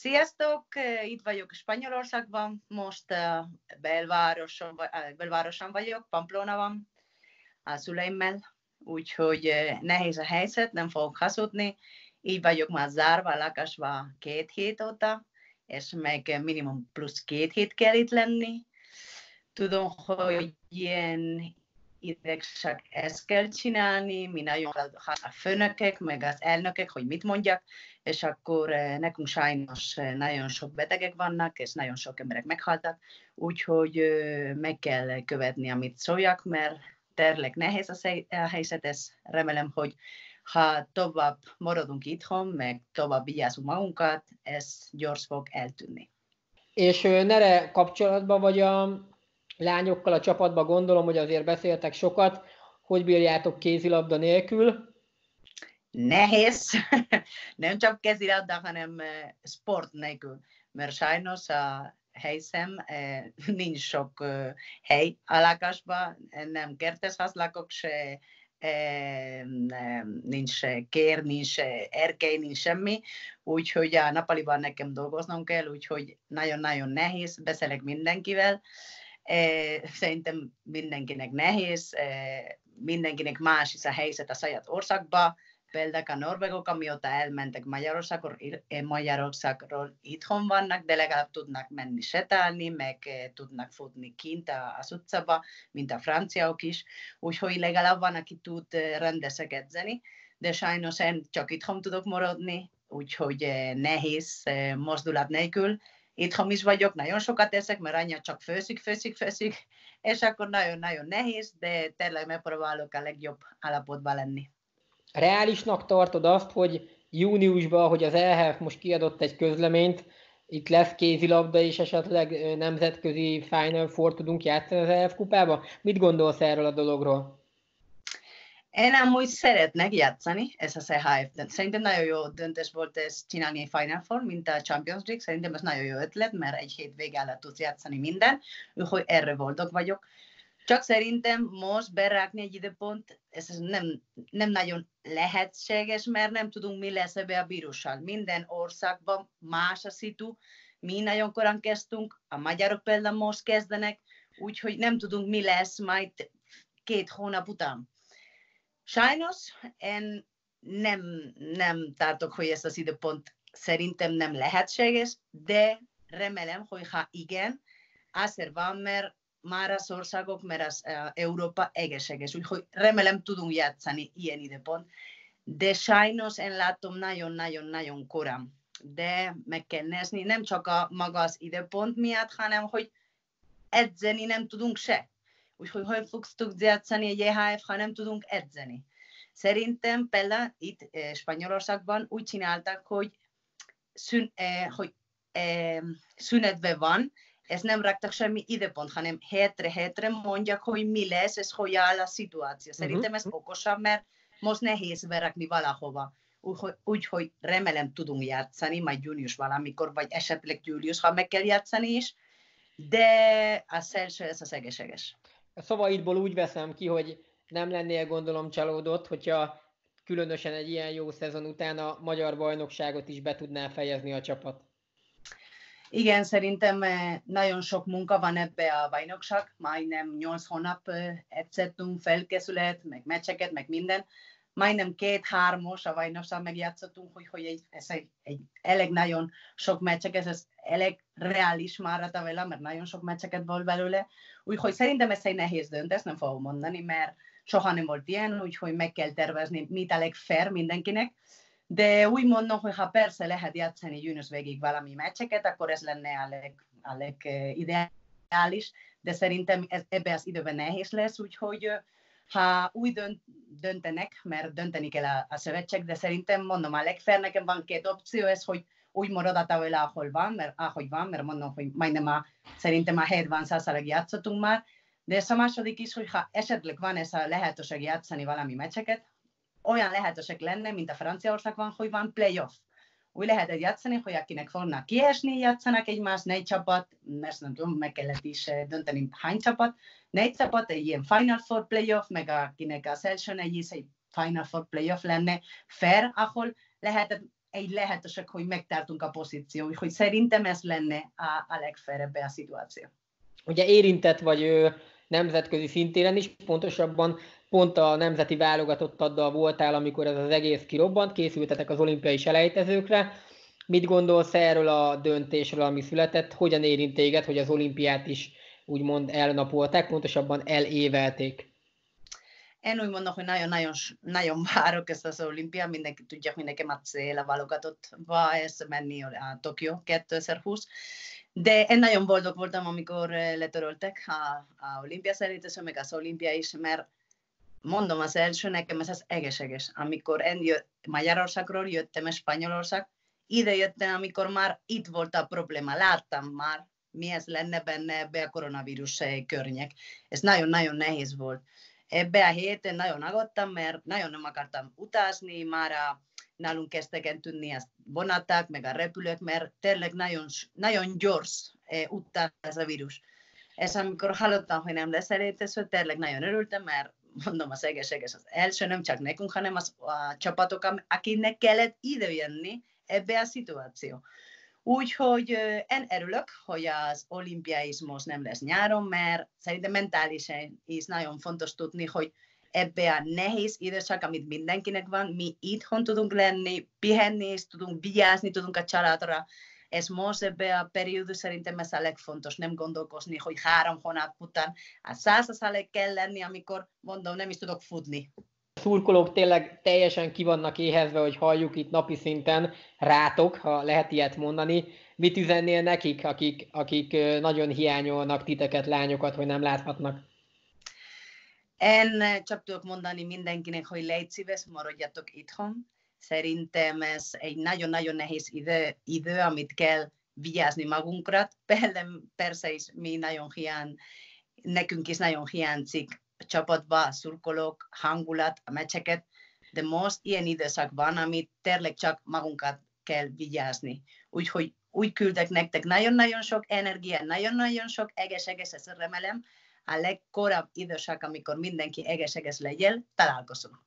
Sziasztok! Eh, itt vagyok Spanyolországban, most eh, belvároson, eh, belvároson vagyok, Pamplona van, a szüleimmel, úgyhogy nehéz a helyzet, nem fogok hazudni. Így vagyok már zárva, lakásva két hét óta, és meg minimum plusz két hét kell itt lenni. Tudom, hogy ilyen idegsek ezt kell csinálni, mi nagyon a főnökek, meg az elnökek, hogy mit mondjak, és akkor eh, nekünk sajnos eh, nagyon sok betegek vannak, és nagyon sok emberek meghaltak, úgyhogy eh, meg kell követni, amit szóljak, mert tényleg nehéz a helyzet, ez remélem, hogy ha tovább maradunk itthon, meg tovább vigyázunk magunkat, ez gyors fog eltűnni. És nere kapcsolatban vagy a lányokkal a csapatba gondolom, hogy azért beszéltek sokat, hogy bírjátok kézilabda nélkül? Nehéz, nem csak kézilabda, hanem eh, sport nélkül, mert sajnos a helyszem eh, nincs sok eh, hely a lakásban, nem kertes haszlakok se, nincs kér, nincs erkei, nincs semmi, úgyhogy a nappaliban nekem dolgoznom kell, úgyhogy nagyon-nagyon nehéz, beszélek mindenkivel, Szerintem mindenkinek nehéz, mindenkinek más is a helyzet a saját országba. Például a norvegok, amióta elmentek Magyarországról, Magyarországról itthon vannak, de legalább tudnak menni sétálni, meg tudnak futni kint az utcába, mint a franciák is. Úgyhogy legalább van, aki tud rendeseket edzeni, de sajnos én csak itthon tudok maradni, úgyhogy nehéz mozdulat nélkül, itthon is vagyok, nagyon sokat eszek, mert anya csak főzik, főzik, főzik, és akkor nagyon-nagyon nehéz, de tényleg megpróbálok a legjobb állapotban lenni. Reálisnak tartod azt, hogy júniusban, hogy az EHF most kiadott egy közleményt, itt lesz kézilabda, és esetleg nemzetközi Final Four tudunk játszani az EF kupába. Mit gondolsz erről a dologról? Én amúgy szeretnek játszani, ez a EHF. Szerintem nagyon jó döntés volt ezt csinálni a Final Four, mint a Champions League. Szerintem ez nagyon jó ötlet, mert egy vége alatt tudsz játszani minden, úgyhogy erre boldog vagyok. Csak szerintem most berakni egy időpont, ez nem, nem nagyon lehetséges, mert nem tudunk, mi lesz ebbe a vírussal. Minden országban más a szitu, mi nagyon korán kezdtünk, a magyarok például most kezdenek, úgyhogy nem tudunk, mi lesz majd két hónap után. Sajnos én nem, nem tartok, hogy ezt az időpont szerintem nem lehetséges, de remélem, hogy ha igen, azért van, mert már az országok, mert az uh, Európa egészséges. Úgyhogy remélem tudunk játszani ilyen időpont. De sajnos én látom nagyon-nagyon-nagyon korán. De meg kell nézni, nem csak a maga az időpont miatt, hanem hogy edzeni nem tudunk se. Úgyhogy hogy fogsz tudsz játszani egy EHF, ha nem tudunk edzeni? Szerintem például itt eh, Spanyolországban úgy csináltak, hogy, szün, eh, hogy eh, szünetben van, ez nem raktak semmi időpont, hanem hétre, hétre mondják, hogy mi lesz, és hogy áll a szituáció. Mhm. Szerintem ez okosabb, mert most nehéz berakni valahova. Úgyhogy úgy, remélem tudunk játszani, majd június valamikor, vagy esetleg július, ha meg kell játszani is, de a szelső ez a szegeseges a szavaidból úgy veszem ki, hogy nem lennél gondolom csalódott, hogyha különösen egy ilyen jó szezon után a magyar bajnokságot is be tudná fejezni a csapat. Igen, szerintem eh, nagyon sok munka van ebbe a bajnokság, majdnem 8 hónap edzettünk eh, felkészület, meg meccseket, meg minden, majdnem két-hármos a vajnapsal megjátszottunk, hogy egy, ez egy, egy elég nagyon sok meccsek, ez az elég reális már a tavella, mert nagyon sok meccseket volt belőle, úgyhogy szerintem ez egy nehéz döntés, nem fogom mondani, mert soha nem volt ilyen, úgyhogy meg kell tervezni, mit a legfair mindenkinek, de úgy mondom, hogy ha persze lehet játszani június végig valami meccseket, akkor ez lenne a, leg, a legideális, eh, de szerintem ez, ebbe az időben nehéz lesz, úgyhogy eh, ha úgy dönt, döntenek, mert dönteni kell a, a szövetség, de szerintem mondom, a nekem van két opció, ez, hogy úgy marad a tavola, ahol van, mert ahogy van, mert mondom, hogy majdnem a, szerintem a 70 százalag játszottunk már, de ez a második is, hogy ha esetleg van ez a lehetőség játszani valami meccseket, olyan lehetőség lenne, mint a Franciaországban, hogy van playoff úgy lehetett játszani, hogy akinek fognak kiesni, játszanak egymás, négy csapat, mert nem tudom, meg kellett is eh, dönteni hány csapat, négy csapat, egy ilyen Final Four playoff, meg akinek az első egy is egy Final Four playoff lenne fair, ahol lehetett egy lehetőség, hogy megtartunk a pozíció, hogy szerintem ez lenne a, a legfelebb a szituáció. Ugye érintett vagy ő nemzetközi szintéren is, pontosabban pont a nemzeti válogatottaddal voltál, amikor ez az egész kirobbant, készültetek az olimpiai selejtezőkre. Mit gondolsz erről a döntésről, ami született? Hogyan érint téged, hogy az olimpiát is úgymond elnapolták, pontosabban elévelték? Én úgy mondom, hogy nagyon-nagyon nagyon várok ezt az olimpia, mindenki tudja, hogy nekem a cél a válogatottba ez menni a Tokió 2020, de én nagyon boldog voltam, amikor eh, letöröltek a, a olimpia és meg az olimpia is, mert mondom az első, nekem ez az egészséges. Amikor én jött, Magyarországról jöttem Spanyolország, ide jöttem, amikor már itt volt a probléma, láttam már, mi ez lenne benne ebbe a koronavírus eh, környék, Ez nagyon-nagyon nehéz volt. Ebbe a héten nagyon aggódtam, mert nagyon nem akartam utazni, már a nálunk kezdtek tűnni a vonaták, meg a repülők, mert tényleg nagyon, nagyon gyors eh, után ez a vírus. És amikor hallottam, hogy nem lesz elétező, tényleg nagyon örültem, mert mondom, az egész az első, nem csak nekünk, hanem az, a csapatok, akinek kellett idejönni ebbe a szituáció. Úgyhogy én örülök, hogy az olimpiaizmus nem lesz nyáron, mert szerintem mentálisan is nagyon fontos tudni, hogy ebbe a nehéz időszak, amit mindenkinek van, mi itthon tudunk lenni, pihenni, és tudunk vigyázni, tudunk a családra. Ez most ebbe a periódus szerintem ez a legfontos, nem gondolkozni, hogy három hónap után a százaszale kell lenni, amikor mondom, nem is tudok futni. A szurkolók tényleg teljesen vannak éhezve, hogy halljuk itt napi szinten rátok, ha lehet ilyet mondani. Mit üzennél nekik, akik, akik nagyon hiányolnak titeket, lányokat, hogy nem láthatnak én csak tudok mondani mindenkinek, hogy légy szíves, maradjatok itthon. Szerintem ez egy nagyon-nagyon nehéz idő, idő, amit kell vigyázni magunkra. Persze is mi nagyon hiány, nekünk is nagyon hiányzik csapatba, szurkolók, hangulat, a meccseket, de most ilyen időszak van, amit tényleg csak magunkat kell vigyázni. Úgyhogy úgy küldek nektek nagyon-nagyon sok energiát, nagyon-nagyon sok egészséges ezt remelem, a legkorabb időszak, amikor mindenki egészséges legyen, találkozunk.